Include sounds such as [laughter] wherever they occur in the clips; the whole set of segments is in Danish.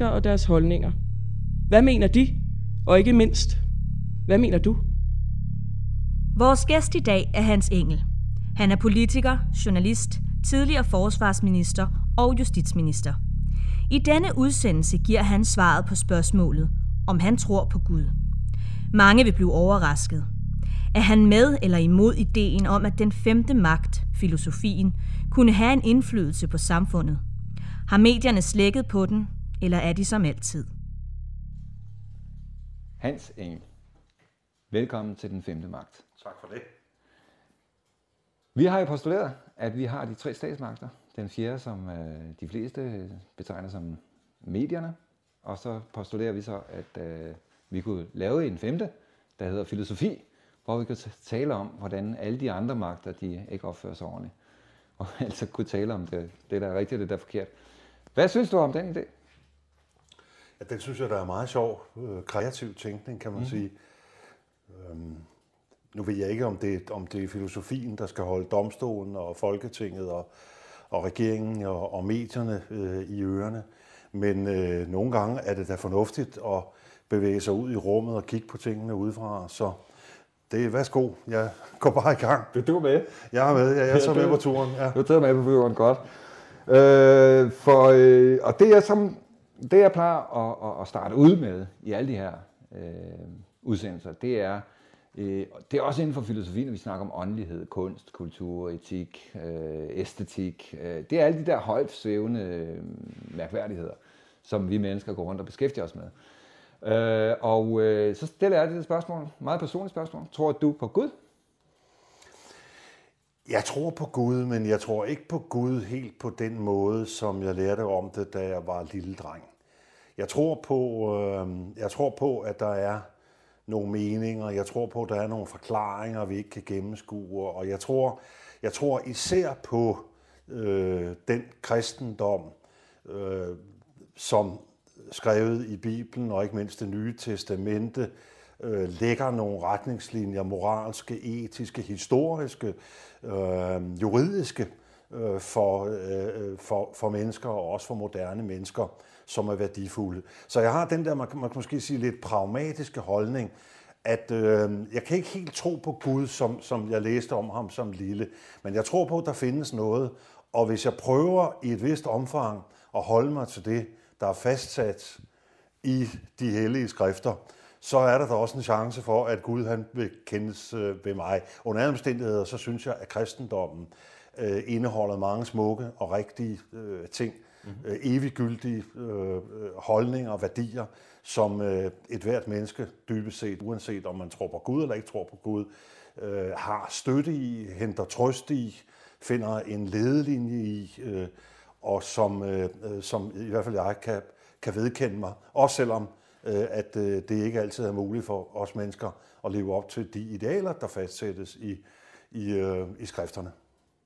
mennesker og deres holdninger. Hvad mener de? Og ikke mindst, hvad mener du? Vores gæst i dag er Hans Engel. Han er politiker, journalist, tidligere forsvarsminister og justitsminister. I denne udsendelse giver han svaret på spørgsmålet, om han tror på Gud. Mange vil blive overrasket. Er han med eller imod ideen om, at den femte magt, filosofien, kunne have en indflydelse på samfundet? Har medierne slækket på den? eller er de som altid? Hans Engel, velkommen til Den Femte Magt. Tak for det. Vi har jo postuleret, at vi har de tre statsmagter. Den fjerde, som øh, de fleste betegner som medierne. Og så postulerer vi så, at øh, vi kunne lave en femte, der hedder filosofi, hvor vi kan tale om, hvordan alle de andre magter, de ikke opfører sig ordentligt. Og [laughs] altså kunne tale om det, det der er rigtigt og det der er forkert. Hvad synes du om den idé? Ja, den synes jeg, der er meget sjov, øh, kreativ tænkning, kan man mm. sige. Øhm, nu ved jeg ikke, om det, om det er filosofien, der skal holde domstolen og Folketinget og, og regeringen og, og medierne øh, i ørerne, men øh, nogle gange er det da fornuftigt at bevæge sig ud i rummet og kigge på tingene udefra, så det er værsgo. Jeg går bare i gang. Du, du er med? Jeg er med. Ja, jeg er så med på turen. Ja. Du er med på turen, godt. Øh, for, øh, og det er som det jeg plejer at, at, at starte ud med i alle de her øh, udsendelser, det er, øh, det er også inden for filosofien, når vi snakker om åndelighed, kunst, kultur, etik, øh, æstetik. Øh, det er alle de der højt svævende øh, mærkværdigheder, som vi mennesker går rundt og beskæftiger os med. Øh, og øh, så stiller jeg det spørgsmål, meget personligt spørgsmål. Tror du på Gud? Jeg tror på Gud, men jeg tror ikke på Gud helt på den måde, som jeg lærte om det, da jeg var lille dreng. Jeg tror på, øh, jeg tror på at der er nogle meninger, jeg tror på, at der er nogle forklaringer, vi ikke kan gennemskue, og jeg tror, jeg tror især på øh, den kristendom, øh, som skrevet i Bibelen og ikke mindst det nye testamente, øh, lægger nogle retningslinjer, moralske, etiske, historiske, øh, juridiske, øh, for, øh, øh for, for mennesker og også for moderne mennesker som er værdifulde. Så jeg har den der, man kan måske sige, lidt pragmatiske holdning, at øh, jeg kan ikke helt tro på Gud, som, som jeg læste om ham som lille, men jeg tror på, at der findes noget, og hvis jeg prøver i et vist omfang at holde mig til det, der er fastsat i de hellige skrifter, så er der da også en chance for, at Gud han vil kendes øh, ved mig. Under alle omstændigheder, så synes jeg, at kristendommen øh, indeholder mange smukke og rigtige øh, ting, mm-hmm. Øh, eviggyldige øh, holdninger og værdier, som øh, et hvert menneske dybest set, uanset om man tror på Gud eller ikke tror på Gud, øh, har støtte i, henter trøst i, finder en ledelinje i, øh, og som, øh, øh, som i hvert fald jeg kan, kan vedkende mig, også selvom øh, at øh, det ikke altid er muligt for os mennesker at leve op til de idealer, der fastsættes i, i, øh, i skrifterne.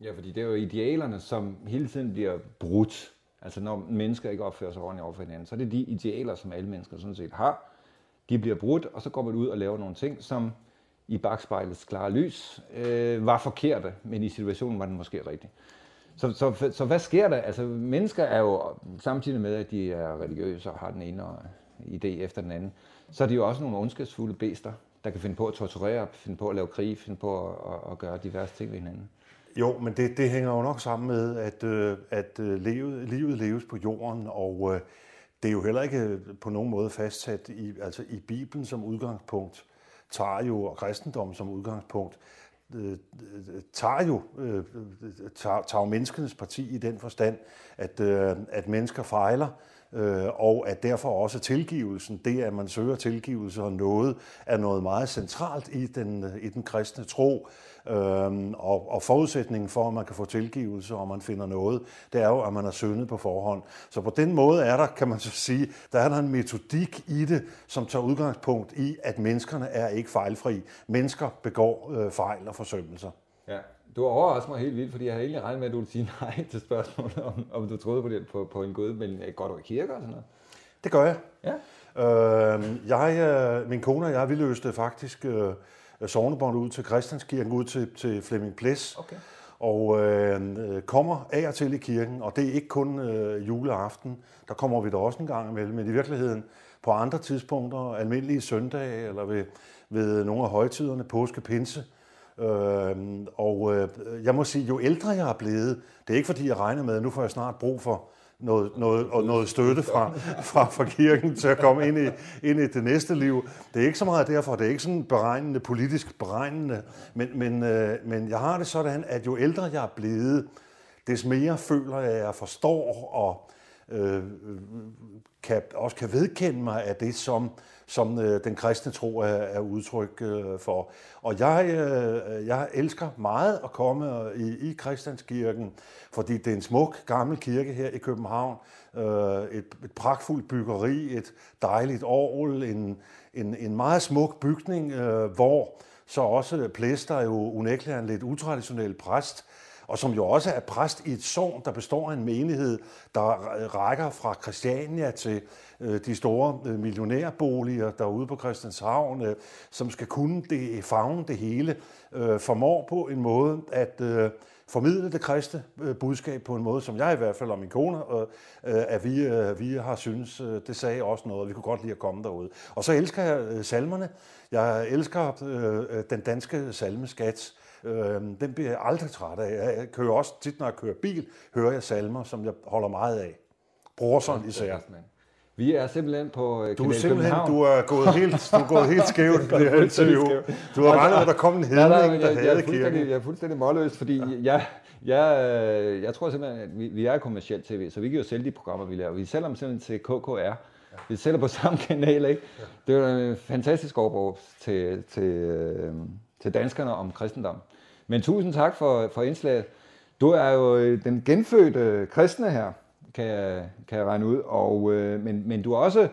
Ja, fordi det er jo idealerne, som hele tiden bliver brudt Altså når mennesker ikke opfører sig ordentligt over for hinanden, så er det de idealer, som alle mennesker sådan set har. De bliver brudt, og så går man ud og laver nogle ting, som i bagspejlets klare lys øh, var forkerte, men i situationen var den måske rigtig. Så, så, så hvad sker der? Altså mennesker er jo, samtidig med at de er religiøse og har den ene øh, idé efter den anden, så er de jo også nogle ondskabsfulde bæster, der kan finde på at torturere, finde på at lave krig, finde på at, at, at gøre diverse ting ved hinanden. Jo, men det, det hænger jo nok sammen med, at, øh, at øh, livet, livet leves på jorden, og øh, det er jo heller ikke øh, på nogen måde fastsat i, altså i Bibelen som udgangspunkt, tager jo, og kristendommen som udgangspunkt, øh, øh tager jo, øh, tager, tager menneskenes parti i den forstand, at, øh, at mennesker fejler, Øh, og at derfor også tilgivelsen, det at man søger tilgivelse og noget, er noget meget centralt i den, i den kristne tro. Øhm, og, og forudsætningen for, at man kan få tilgivelse, og man finder noget, det er jo, at man er syndet på forhånd. Så på den måde er der, kan man så sige, der er der en metodik i det, som tager udgangspunkt i, at menneskerne er ikke fejlfri. Mennesker begår øh, fejl og forsømmelser. Ja du overrasker mig helt vildt, fordi jeg havde egentlig regnet med, at du ville sige nej til spørgsmålet, om, om du troede på, det, på, på en gud, men øh, går du i kirke og sådan noget? Det gør jeg. Ja. Øh, jeg øh, min kone og jeg, vi løste faktisk øh, sovnebåndet ud til Christianskirken, ud til, til Flemming Ples. Okay. Og øh, øh, kommer af og til i kirken, og det er ikke kun øh, juleaften, der kommer vi der også en gang imellem, men i virkeligheden på andre tidspunkter, almindelige søndage eller ved, ved nogle af højtiderne, påske, pinse, Øh, og øh, jeg må sige, jo ældre jeg er blevet, det er ikke fordi, jeg regner med, at nu får jeg snart brug for noget, noget, og noget støtte fra, fra, fra kirken til at komme ind i, ind i det næste liv. Det er ikke så meget derfor, det er ikke sådan beregnende, politisk beregnende, men, men, øh, men jeg har det sådan, at jo ældre jeg er blevet, des mere føler jeg, at jeg forstår og Øh, øh, øh, kan, også kan vedkende mig af det, som, som øh, den kristne tro er, er udtryk øh, for. Og jeg, øh, jeg elsker meget at komme i, i Christianskirken, fordi det er en smuk gammel kirke her i København. Øh, et, et pragtfuldt byggeri, et dejligt orgel, en, en, en meget smuk bygning, øh, hvor så også Plæster jo unægteligt en lidt utraditionel præst, øh, og som jo også er præst i et sogn, der består af en menighed, der rækker fra Christiania til øh, de store øh, millionærboliger derude på Christianshavn, øh, som skal kunne det, fagne det hele, formår på en måde at formidle det kristne budskab på en måde, som jeg i hvert fald og min kone, at vi, vi har synes, det sagde også noget, og vi kunne godt lide at komme derude. Og så elsker jeg salmerne. Jeg elsker den danske salmeskat. Øh, den bliver jeg aldrig træt af. Jeg kører også tit, når jeg kører bil, hører jeg salmer, som jeg holder meget af. Brorson især. Vi er simpelthen på Kanal øh, Du er simpelthen, København. du er gået helt, du er gået helt skævt [laughs] i det her interview. Du har altså, regnet at der kom en hedning, nej, nej, der jeg, havde jeg, er fuldstændig, jeg er fuldstændig målløs, fordi jeg, jeg, øh, jeg tror simpelthen, at vi, vi er kommersiel tv, så vi kan jo sælge de programmer, vi laver. Vi sælger dem simpelthen til KKR. Vi sælger på samme kanal, ikke? Det er en fantastisk overbrug til, til, øh, til danskerne om kristendom. Men tusind tak for, for indslaget. Du er jo øh, den genfødte kristne her, kan jeg, kan jeg regne ud. Og, øh, men, men du er også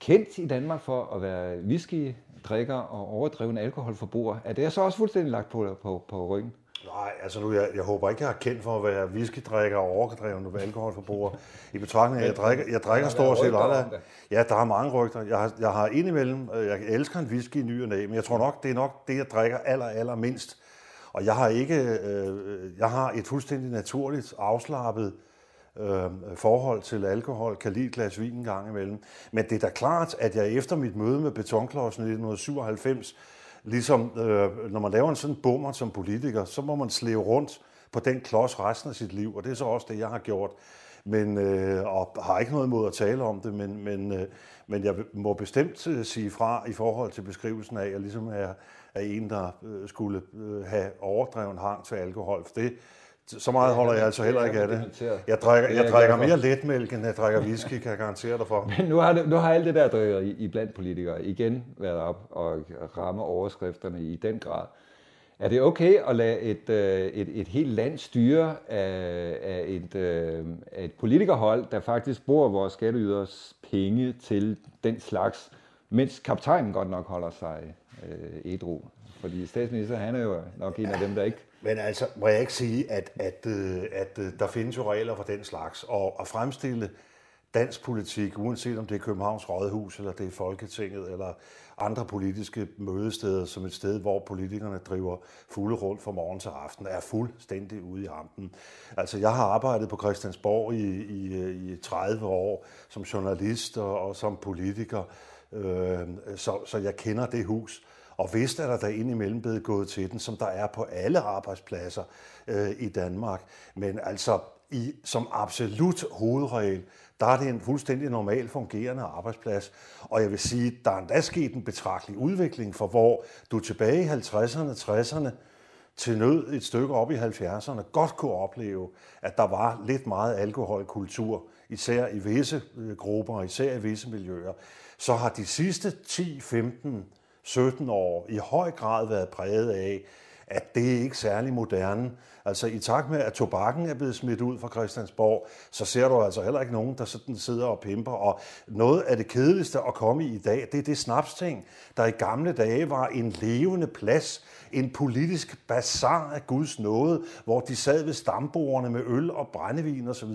kendt i Danmark for at være whisky drikker og overdreven alkoholforbruger. Er det så også fuldstændig lagt på, på, på ryggen? Nej, altså nu, jeg, jeg håber ikke, jeg har kendt for at være whiskydrikker og overdreven alkoholforbruger. I betragtning af, at jeg drikker, jeg drikker stort set aldrig. Ja, der er mange rygter. Jeg har, jeg har indimellem, øh, jeg elsker en whisky i ny og næ, men jeg tror nok, det er nok det, jeg drikker aller, aller mindst. Og jeg har ikke, øh, jeg har et fuldstændig naturligt afslappet øh, forhold til alkohol, kan lide et glas vin en gang imellem. Men det er da klart, at jeg efter mit møde med Betonklodsen i 1997, ligesom øh, når man laver en sådan bummer som politiker, så må man slæve rundt på den klods resten af sit liv, og det er så også det, jeg har gjort. Men, øh, og har ikke noget imod at tale om det, men, men, øh, men jeg må bestemt øh, sige fra i forhold til beskrivelsen af, at jeg ligesom er, er en, der øh, skulle øh, have overdreven hang til alkohol. For det, så meget holder jeg altså heller ikke af det. Jeg drikker, jeg drikker mere letmælk, end jeg drikker whisky, kan jeg garantere dig for. [laughs] Men nu har, det, nu har alt det der drikkeri i blandt politikere igen været op og ramme overskrifterne i den grad. Er det okay at lade et, øh, et, et helt land styre af, af, et, øh, af et politikerhold, der faktisk bruger vores skatteyders penge til den slags, mens kaptajnen godt nok holder sig øh, ædru? Fordi statsminister, han er jo nok en af dem, der ikke... Men altså, må jeg ikke sige, at, at, øh, at, at øh, der findes jo regler for den slags, og at fremstille dansk politik, uanset om det er Københavns Rådhus, eller det er Folketinget, eller andre politiske mødesteder, som et sted, hvor politikerne driver fulde rundt fra morgen til aften, er fuldstændig ude i hampen. Altså, jeg har arbejdet på Christiansborg i, i, i 30 år som journalist og, og som politiker, øh, så, så jeg kender det hus. Og hvis der er der ind indimellem blevet gået til den, som der er på alle arbejdspladser øh, i Danmark. Men altså, i, som absolut hovedregel, der er det en fuldstændig normal fungerende arbejdsplads. Og jeg vil sige, der er endda sket en betragtelig udvikling, for hvor du tilbage i 50'erne, 60'erne, til nød et stykke op i 70'erne, godt kunne opleve, at der var lidt meget alkoholkultur, især i visse øh, grupper, og især i visse miljøer, så har de sidste 10, 15, 17 år i høj grad været præget af, at det er ikke særlig moderne. Altså i takt med, at tobakken er blevet smidt ud fra Christiansborg, så ser du altså heller ikke nogen, der sådan sidder og pimper. Og noget af det kedeligste at komme i i dag, det er det snapsting, der i gamle dage var en levende plads, en politisk bazar af Guds nåde, hvor de sad ved stamborerne med øl og brændevin osv.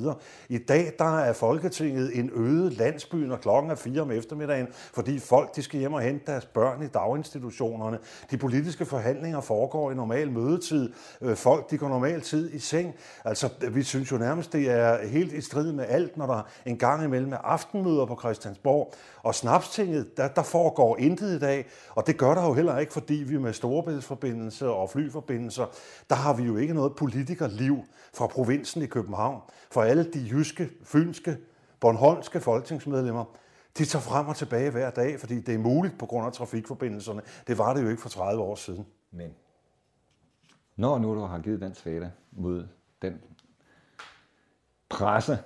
I dag der er Folketinget en øde landsby, når klokken er fire om eftermiddagen, fordi folk de skal hjem og hente deres børn i daginstitutionerne. De politiske forhandlinger foregår i normal mødetid. Øh, folk de går normalt normal tid i seng. Altså, vi synes jo nærmest, det er helt i strid med alt, når der en gang imellem er aftenmøder på Christiansborg. Og snapstinget, der, der foregår intet i dag, og det gør der jo heller ikke, fordi vi med storebedsforbindelser og flyforbindelser, der har vi jo ikke noget politikerliv fra provinsen i København. For alle de jyske, fynske, bornholmske folketingsmedlemmer, de tager frem og tilbage hver dag, fordi det er muligt på grund af trafikforbindelserne. Det var det jo ikke for 30 år siden. Men når nu du har givet den svada mod den presse,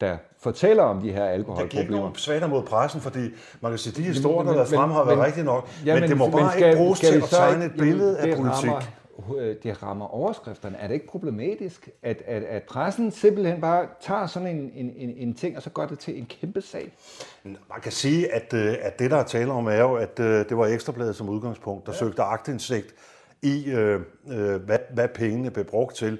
der fortæller om de her alkoholproblemer. Der gik nogle svaner mod pressen, fordi man kan sige, de historier, men, men, der har været rigtigt nok, ja, men, men det må bare skal, ikke bruges skal til at tegne et billede af politik. Rammer, øh, det rammer overskrifterne. Er det ikke problematisk, at, at, at pressen simpelthen bare tager sådan en, en, en, en ting, og så gør det til en kæmpe sag? Man kan sige, at, øh, at det, der er tale om, er jo, at øh, det var Ekstrabladet som udgangspunkt, der ja. søgte agtindsigt i, øh, øh, hvad, hvad pengene blev brugt til.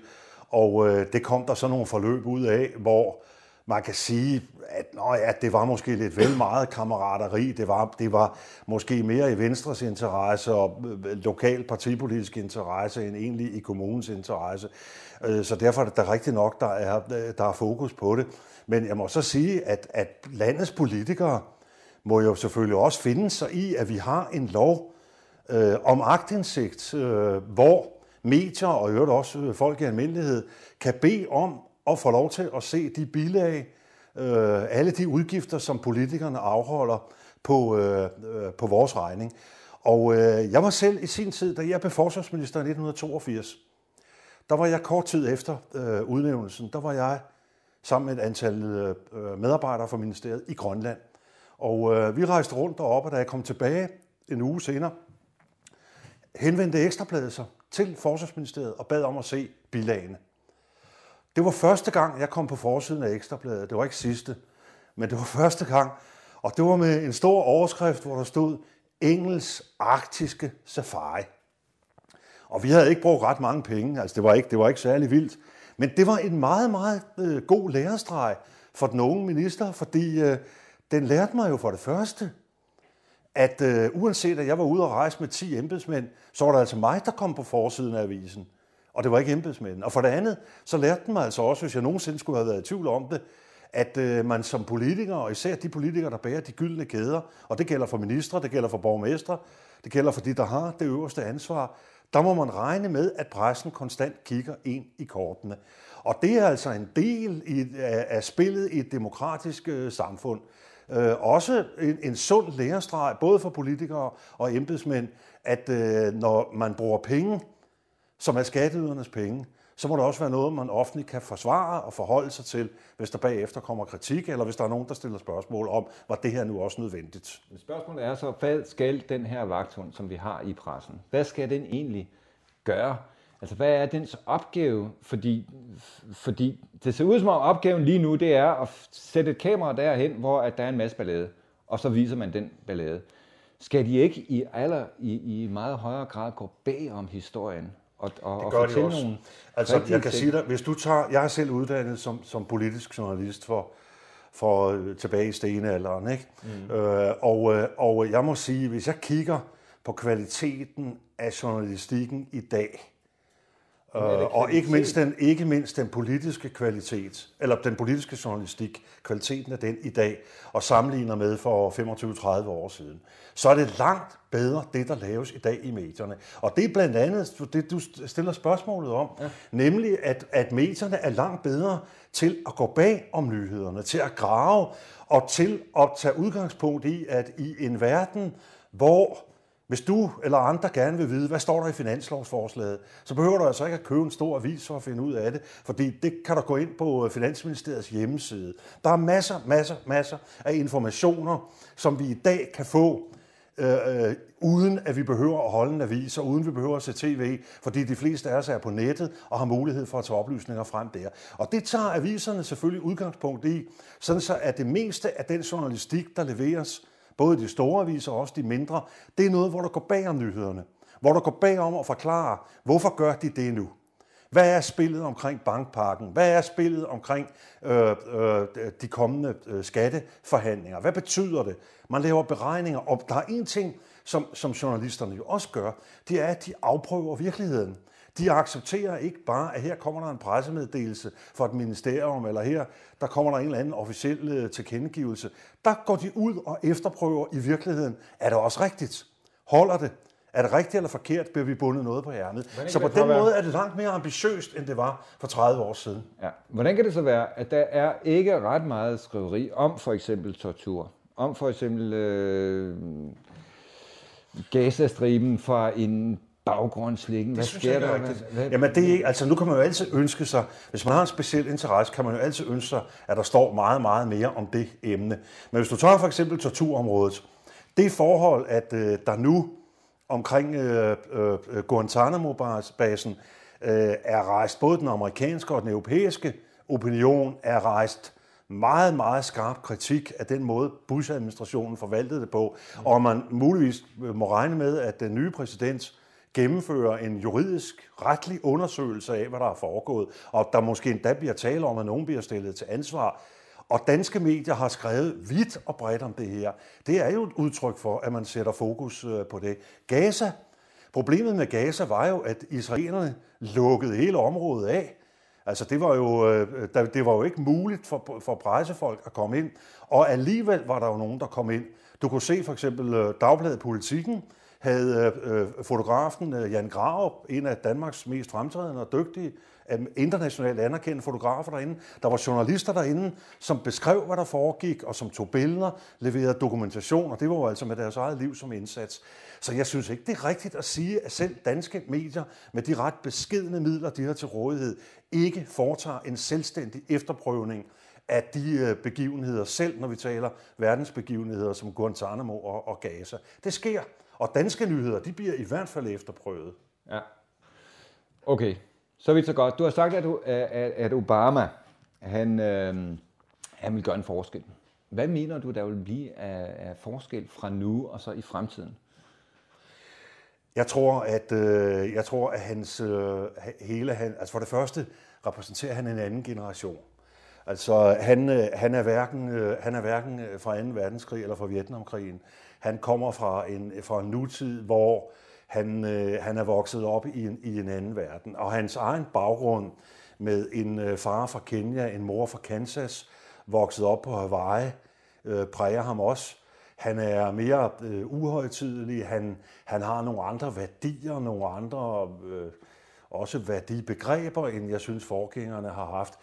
Og øh, det kom der så nogle forløb ud af, hvor man kan sige, at nå ja, det var måske lidt vel meget kammerateri. Det var, det var måske mere i Venstres interesse og øh, lokal partipolitisk interesse end egentlig i kommunens interesse. Øh, så derfor er det rigtigt nok, der er, der er fokus på det. Men jeg må så sige, at, at landets politikere må jo selvfølgelig også finde sig i, at vi har en lov, øh, om agtindsigt, øh, hvor medier og i øvrigt også øh, folk i almindelighed kan bede om at få lov til at se de bilag, øh, alle de udgifter, som politikerne afholder på, øh, øh på vores regning. Og øh, jeg var selv i sin tid, da jeg blev forsvarsminister i 1982, der var jeg kort tid efter øh, udnævnelsen, der var jeg sammen med et antal øh, medarbejdere fra ministeriet i Grønland. Og øh, vi rejste rundt deroppe, og da jeg kom tilbage en uge senere, henvendte Ekstrabladet sig til Forsvarsministeriet og bad om at se bilagene. Det var første gang, jeg kom på forsiden af Ekstrabladet. Det var ikke sidste, men det var første gang. Og det var med en stor overskrift, hvor der stod Engels arktiske safari. Og vi havde ikke brugt ret mange penge, altså det var ikke, det var ikke særlig vildt. Men det var en meget, meget øh, god lærestreg for den unge minister, fordi øh, den lærte mig jo for det første, at øh, uanset at jeg var ude og rejse med 10 embedsmænd, så var det altså mig, der kom på forsiden af avisen. Og det var ikke embedsmændene. Og for det andet, så lærte den mig altså også, hvis jeg nogensinde skulle have været i tvivl om det, at øh, man som politiker, og især de politikere, der bærer de gyldne kæder, og det gælder for ministre, det gælder for borgmestre, det gælder for de, der har det øverste ansvar, der må man regne med, at pressen konstant kigger ind i kortene. Og det er altså en del i, af, af spillet i et demokratisk øh, samfund øh, også en, en sund lærestreg, både for politikere og embedsmænd, at øh, når man bruger penge, som er skatteydernes penge, så må det også være noget, man offentligt kan forsvare og forholde sig til, hvis der bagefter kommer kritik, eller hvis der er nogen, der stiller spørgsmål om, var det her nu også nødvendigt. Spørgsmålet er så, hvad skal den her vagthund, som vi har i pressen, hvad skal den egentlig gøre Altså, hvad er dens opgave? Fordi, fordi det ser ud som om opgaven lige nu, det er at sætte et kamera derhen, hvor at der er en masse ballade, og så viser man den ballade. Skal de ikke i, aller, i, i meget højere grad gå bag om historien? Og, og, det gør og de også. Nogle altså, jeg kan ting. sige dig, hvis du tager, jeg er selv uddannet som, som politisk journalist for, for øh, tilbage i stenalderen, ikke? Mm. Øh, og, øh, og jeg må sige, hvis jeg kigger på kvaliteten af journalistikken i dag, Øh, og ikke mindst, den, ikke mindst den politiske kvalitet, eller den politiske journalistik, kvaliteten af den i dag, og sammenligner med for 25-30 år siden, så er det langt bedre, det der laves i dag i medierne. Og det er blandt andet det, du stiller spørgsmålet om, ja. nemlig at, at medierne er langt bedre til at gå bag om nyhederne, til at grave og til at tage udgangspunkt i, at i en verden, hvor hvis du eller andre gerne vil vide, hvad står der i finanslovsforslaget, så behøver du altså ikke at købe en stor avis for at finde ud af det, fordi det kan du gå ind på øh, Finansministeriets hjemmeside. Der er masser, masser, masser af informationer, som vi i dag kan få, øh, øh, uden at vi behøver at holde en avis, og uden vi behøver at se tv, fordi de fleste af os er på nettet og har mulighed for at tage oplysninger frem der. Og det tager aviserne selvfølgelig udgangspunkt i, sådan så at det meste af den journalistik, der leveres, Både de store aviser og også de mindre. Det er noget, hvor du går bag om nyhederne. Hvor du går bag om og forklare, hvorfor gør de det nu? Hvad er spillet omkring bankparken? Hvad er spillet omkring øh, øh, de kommende øh, skatteforhandlinger? Hvad betyder det? Man laver beregninger, og der er en ting, som, som journalisterne jo også gør, det er, at de afprøver virkeligheden. De accepterer ikke bare, at her kommer der en pressemeddelelse fra et ministerium, eller her der kommer der en eller anden officiel øh, tilkendegivelse. Der går de ud og efterprøver i virkeligheden, er det også rigtigt? Holder det? Er det rigtigt eller forkert, bliver vi bundet noget på hjernet. Så på den måde er det langt mere ambitiøst, end det var for 30 år siden. Ja. Hvordan kan det så være, at der er ikke ret meget skriveri om for eksempel tortur? Om for eksempel øh, gaza fra en baggrundslæggen? Hvad sker der? Hvad, hvad, Jamen, det er, altså, nu kan man jo altid ønske sig, hvis man har en speciel interesse, kan man jo altid ønske sig, at der står meget, meget mere om det emne. Men hvis du tager for eksempel torturområdet, det forhold, at øh, der nu omkring øh, øh, Guantanamo-basen øh, er rejst, både den amerikanske og den europæiske opinion er rejst meget, meget skarp kritik af den måde, Bush-administrationen forvaltede det på, og man muligvis øh, må regne med, at den nye præsident gennemfører en juridisk, retlig undersøgelse af, hvad der er foregået, og der måske endda bliver tale om, at nogen bliver stillet til ansvar. Og danske medier har skrevet vidt og bredt om det her. Det er jo et udtryk for, at man sætter fokus øh, på det. Gaza. Problemet med Gaza var jo, at israelerne lukkede hele området af. Altså, det var jo, øh, det var jo ikke muligt for, for pressefolk at komme ind. Og alligevel var der jo nogen, der kom ind. Du kunne se for eksempel øh, Dagbladet Politikken, havde øh, øh, fotografen øh, Jan Graup, en af Danmarks mest fremtrædende og dygtige, internationalt anerkendte fotografer derinde. Der var journalister derinde, som beskrev, hvad der foregik, og som tog billeder, leverede dokumentation, og det var jo altså med deres eget liv som indsats. Så jeg synes ikke, det er rigtigt at sige, at selv danske medier med de ret beskedne midler, de har til rådighed, ikke foretager en selvstændig efterprøvning af de øh, begivenheder, selv når vi taler verdensbegivenheder som Guantanamo og Gaza. Det sker. Og danske nyheder, de bliver i hvert fald efterprøvet. Ja. Okay, så er vi så godt. Du har sagt, at, at, at Obama, han, øh, han vil gøre en forskel. Hvad mener du, der vil blive af, af forskel fra nu og så i fremtiden? Jeg tror, at, øh, jeg tror, at hans, øh, hele, han, altså for det første repræsenterer han en anden generation. Altså han, øh, han, er hverken, øh, han er hverken øh, fra 2. verdenskrig eller fra Vietnamkrigen. Han kommer fra en, fra en nutid, hvor han, øh, han er vokset op i en, i en anden verden. Og hans egen baggrund med en øh, far fra Kenya, en mor fra Kansas, vokset op på Hawaii, øh, præger ham også. Han er mere øh, uhøjtidelig, han, han har nogle andre værdier, nogle andre øh, også værdibegreber, end jeg synes forgængerne har haft.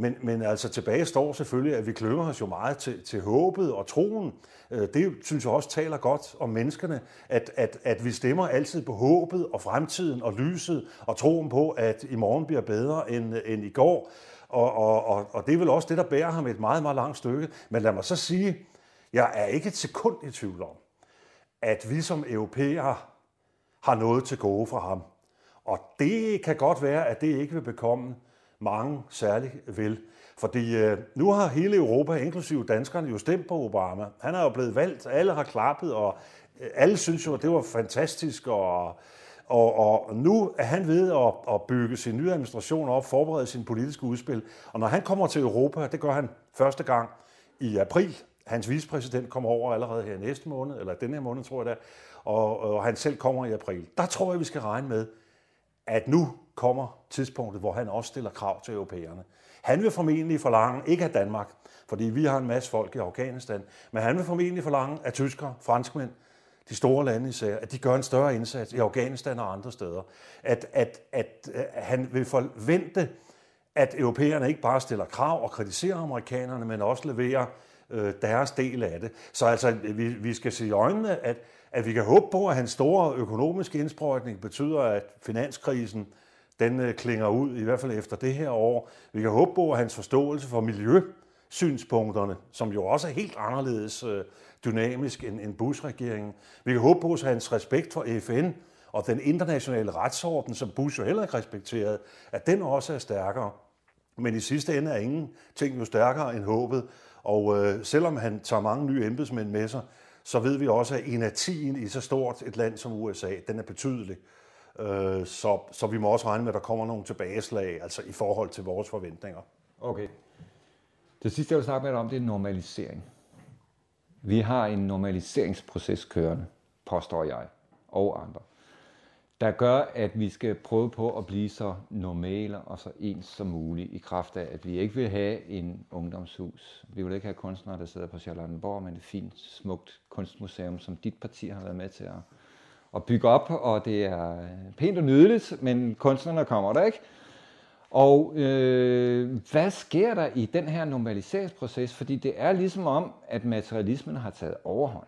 Men, men altså tilbage står selvfølgelig, at vi klynger os jo meget til, til håbet og troen. Øh, det synes jeg også taler godt om menneskerne, at, at, at vi stemmer altid på håbet og fremtiden og lyset og troen på, at i morgen bliver bedre end, end i går. Og, og, og, og det er vel også det, der bærer ham et meget, meget langt stykke. Men lad mig så sige, jeg er ikke et sekund i tvivl om, at vi som europæere har noget til gode fra ham. Og det kan godt være, at det ikke vil bekomme mange særlig vel. Fordi øh, nu har hele Europa, inklusive danskerne, jo stemt på Obama. Han er jo blevet valgt, alle har klappet, og øh, alle synes jo, at det var fantastisk, og og, og nu er han ved at, at bygge sin nye administration op, forberede sin politiske udspil. Og når han kommer til Europa, det gør han første gang i april. Hans vicepræsident kommer over allerede her næste måned, eller denne her måned, tror jeg da, og, og han selv kommer i april. Der tror jeg, vi skal regne med, at nu kommer tidspunktet, hvor han også stiller krav til europæerne. Han vil formentlig forlange, ikke af Danmark, fordi vi har en masse folk i Afghanistan, men han vil formentlig forlange af tyskere, franskmænd, de store lande især, at de gør en større indsats i Afghanistan og andre steder. At, at, at, at øh, han vil forvente, at europæerne ikke bare stiller krav og kritiserer amerikanerne, men også leverer øh, deres del af det. Så altså, vi, vi skal se i øjnene, at, at vi kan håbe på, at hans store økonomiske indsprøjtning betyder, at finanskrisen øh, den øh, klinger ud, i hvert fald efter det her år. Vi kan håbe på, at hans forståelse for miljøsynspunkterne, som jo også er helt anderledes øh, dynamisk end, end Bush-regeringen. Vi kan håbe på, at hans respekt for FN og den internationale retsorden, som Bush jo heller ikke respekterede, at den også er stærkere. Men i sidste ende er ingen ting jo stærkere end håbet, og øh, selvom han tager mange nye embedsmænd med sig, så ved vi også, at inertien i så stort et land som USA, den er betydelig. Øh, så, så vi må også regne med, at der kommer nogle tilbageslag, altså i forhold til vores forventninger. Okay. Det sidste, jeg vil snakke med dig om, det er normalisering. Vi har en normaliseringsproces kørende, påstår jeg, og andre, der gør, at vi skal prøve på at blive så normale og så ens som muligt, i kraft af, at vi ikke vil have en ungdomshus. Vi vil ikke have kunstnere, der sidder på Charlottenborg, men et fint, smukt kunstmuseum, som dit parti har været med til at og bygge op, og det er øh, pænt og nydeligt, men kunstnerne kommer der ikke. Og øh, hvad sker der i den her normaliseringsproces? Fordi det er ligesom om, at materialismen har taget overhånd.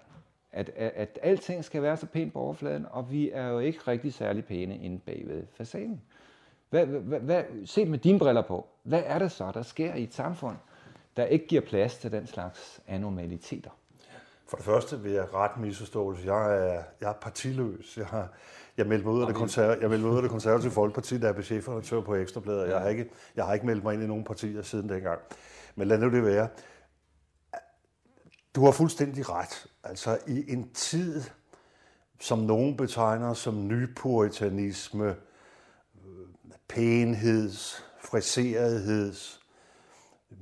At, at, at alting skal være så pænt på overfladen, og vi er jo ikke rigtig særlig pæne inde bagved facaden. Hvad, hvad, hvad, set med dine briller på, hvad er det så, der sker i et samfund, der ikke giver plads til den slags anormaliteter? For det første vil jeg ret misforståelse. Jeg er, jeg er partiløs. Jeg, har, jeg meldte mig ud af det, konserv, jeg meldte ud af det konservative Folkeparti, der er chefredaktør på Ekstrabladet. Jeg har, ikke, jeg har ikke meldt mig ind i nogen partier siden dengang. Men lad nu det være. Du har fuldstændig ret. Altså i en tid, som nogen betegner som nypuritanisme, pænheds, friseretheds,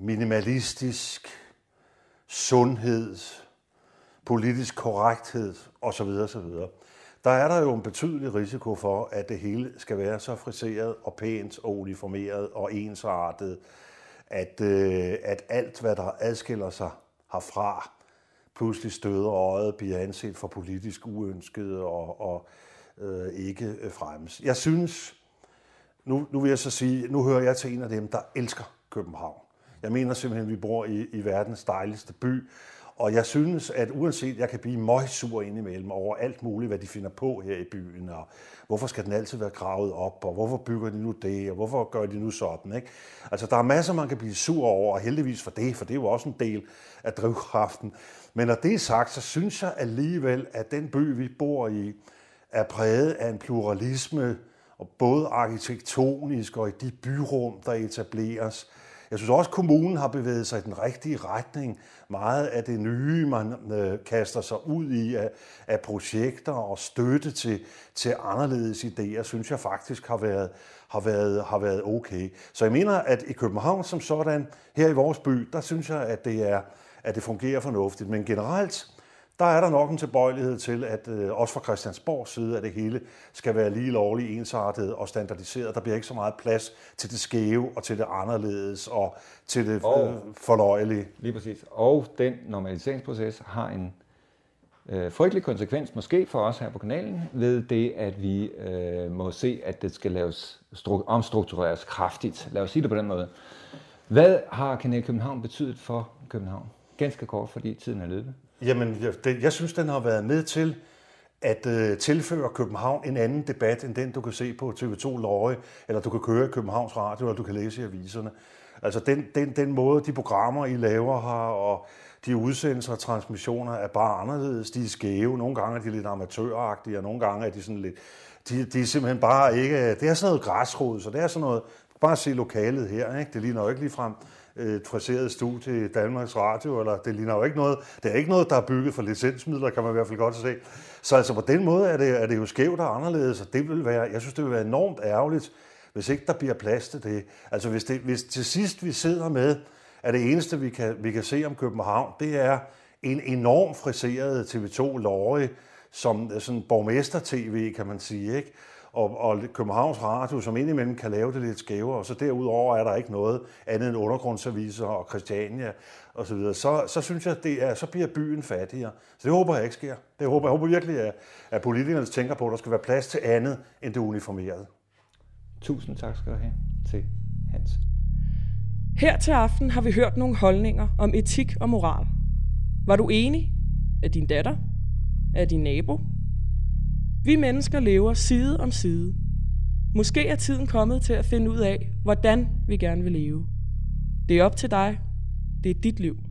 minimalistisk, sundheds, politisk korrekthed osv. osv., der er der jo en betydelig risiko for, at det hele skal være så friseret og pænt og uniformeret og ensartet, at, øh, at alt, hvad der adskiller sig herfra, pludselig støder øjet, bliver anset for politisk uønsket og, og øh, ikke fremmes. Jeg synes, nu, nu vil jeg så sige, nu hører jeg til en af dem, der elsker København. Jeg mener simpelthen, at vi bor i, i verdens dejligste by, og jeg synes, at uanset, jeg kan blive møgsur indimellem over alt muligt, hvad de finder på her i byen, og hvorfor skal den altid være gravet op, og hvorfor bygger de nu det, og hvorfor gør de nu sådan, ikke? Altså, der er masser, man kan blive sur over, og heldigvis for det, for det er jo også en del af drivkraften. Men når det er sagt, så synes jeg alligevel, at den by, vi bor i, er præget af en pluralisme, og både arkitektonisk og i de byrum, der etableres, jeg synes også, at kommunen har bevæget sig i den rigtige retning. Meget af det nye, man øh, kaster sig ud i af, af projekter og støtte til, til anderledes idéer, synes jeg faktisk har været, har, været, har været okay. Så jeg mener, at i København som sådan, her i vores by, der synes jeg, at det er at det fungerer fornuftigt. Men generelt, der er der nok en tilbøjelighed til, at øh, også fra Christiansborgs side, at det hele skal være lige lovligt ensartet og standardiseret. Der bliver ikke så meget plads til det skæve og til det anderledes og til det og, øh, forløjelige. Lige præcis. Og den normaliseringsproces har en øh, frygtelig konsekvens, måske for os her på kanalen, ved det, at vi øh, må se, at det skal laves stru- omstruktureres kraftigt. Lad os sige det på den måde. Hvad har Kanal København betydet for København? Ganske kort, fordi tiden er løbet. Jamen, jeg, det, jeg synes, den har været med til at øh, tilføre København en anden debat end den, du kan se på TV2 Løje, eller du kan køre i Københavns Radio, eller du kan læse i aviserne. Altså den, den, den måde, de programmer, I laver her, og de udsendelser og transmissioner er bare anderledes. De er skæve. Nogle gange er de lidt amatøragtige, og nogle gange er de sådan lidt... De, de er simpelthen bare ikke... Det er sådan noget græsrod, så det er sådan noget... Bare se lokalet her, ikke? Det ligner jo ikke ligefrem frem Øh, et friseret studie i Danmarks Radio, eller det ligner jo ikke noget. Det er ikke noget, der er bygget for licensmidler, kan man i hvert fald godt se. Så altså på den måde er det, er det jo skævt og anderledes, og det vil være, jeg synes, det vil være enormt ærgerligt, hvis ikke der bliver plads til det. Altså hvis, det, hvis til sidst vi sidder med, at det eneste, vi kan, vi kan se om København, det er en enorm friseret TV2 Lorry, som sådan borgmester-tv, kan man sige, ikke? og, og Københavns Radio, som indimellem kan lave det lidt skævere, og så derudover er der ikke noget andet end undergrundsaviser og Christiania og så videre, så, så synes jeg, det er, så bliver byen fattigere. Så det håber jeg ikke sker. Det håber, jeg håber virkelig, at, at politikerne tænker på, at der skal være plads til andet end det uniformerede. Tusind tak skal du have til Hans. Her til aften har vi hørt nogle holdninger om etik og moral. Var du enig? af din datter, af din nabo, vi mennesker lever side om side. Måske er tiden kommet til at finde ud af, hvordan vi gerne vil leve. Det er op til dig. Det er dit liv.